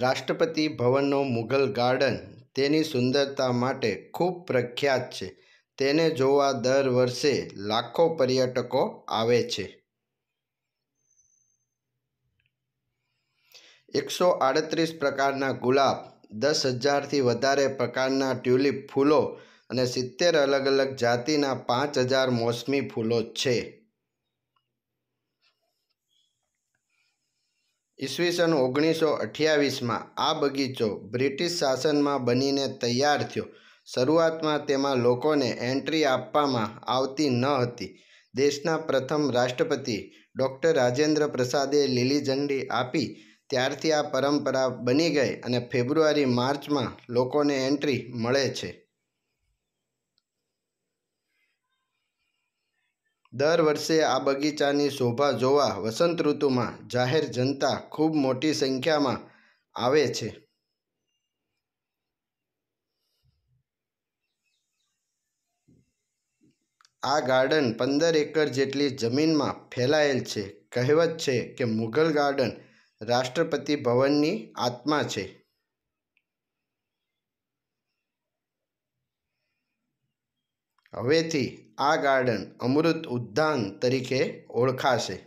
રાષ્ટ્રપતિ ભવનનો મુઘલ ગાર્ડન તેની સુંદરતા માટે ખૂબ પ્રખ્યાત છે તેને જોવા દર વર્ષે લાખો પર્યટકો આવે છે એકસો આડત્રીસ પ્રકારના ગુલાબ દસ હજારથી વધારે પ્રકારના ટ્યુલિપ ફૂલો અને સિત્તેર અલગ અલગ જાતિના પાંચ હજાર મોસમી ફૂલો છે ઈસવીસન ઓગણીસો અઠ્યાવીસમાં આ બગીચો બ્રિટિશ શાસનમાં બનીને તૈયાર થયો શરૂઆતમાં તેમાં લોકોને એન્ટ્રી આપવામાં આવતી ન હતી દેશના પ્રથમ રાષ્ટ્રપતિ ડૉક્ટર રાજેન્દ્ર પ્રસાદે લીલી ઝંડી આપી ત્યારથી આ પરંપરા બની ગઈ અને ફેબ્રુઆરી માર્ચમાં લોકોને એન્ટ્રી મળે છે દર વર્ષે આ બગીચાની શોભા જોવા વસંત ઋતુમાં જાહેર જનતા ખૂબ મોટી સંખ્યામાં આવે છે આ ગાર્ડન પંદર એકર જેટલી જમીનમાં ફેલાયેલ છે કહેવત છે કે મુઘલ ગાર્ડન રાષ્ટ્રપતિ ભવનની આત્મા છે હવેથી આ ગાર્ડન અમૃત ઉદ્યાન તરીકે ઓળખાશે